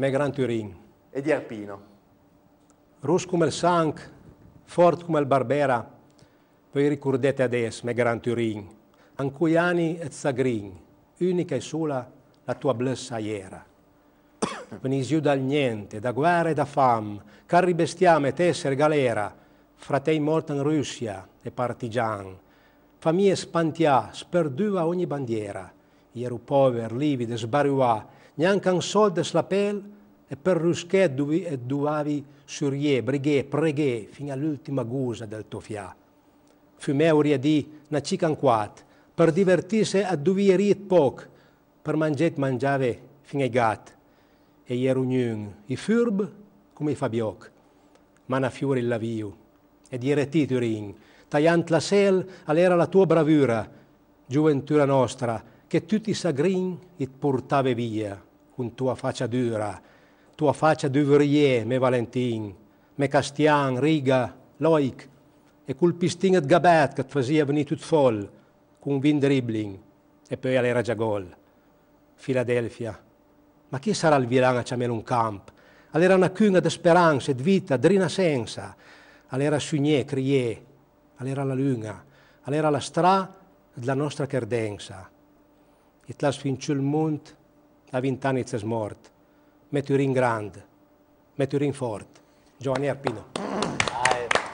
Megran Turin. E di Arpino? Rus come il Sank, fort come il Barbera, voi ricordate adesso Gran Turin, Ancuiani e Zagrin, unica e sola la tua blessa iera. Venisi dal niente, da guerra e da fam, carri bestiame, tesser, galera, fratei morti in Russia e partigian, famiglie spantia, sperdua ogni bandiera, ero povero, livido, sbarriuato, neanche un soldo sulla pelle, e per rusché dovevi surie, brighe, preghe, fino all'ultima gusa del tuo fià. Fumè uria di una cicanquat, per divertirsi a dovevi rit poco, per mangiare mangiave fino ai gatti. E ero ognuno, i furb come i fabioc, ma una fiore il lavio, e dire ti, Turin, tagliant la sel, all'era la tua bravura, gioventura nostra, che tutti i sagrin ti portava via con tua faccia dura, tua faccia di me Valentin, me Castian, Riga, Loic, e col pistin gabet che ti faceva venire tutto folle, con vin dribbling, e poi all'era già gol. Filadelfia. Ma chi sarà il vilano che in un campo? All'era una cuna di speranza, di vita, di senza, All'era sogné, crié, all'era la luna, all'era la stra, della nostra credenza. itlax fin ċul mund ta' vintani t mort, meturin grand, meturin fort, Giovanni Arpino.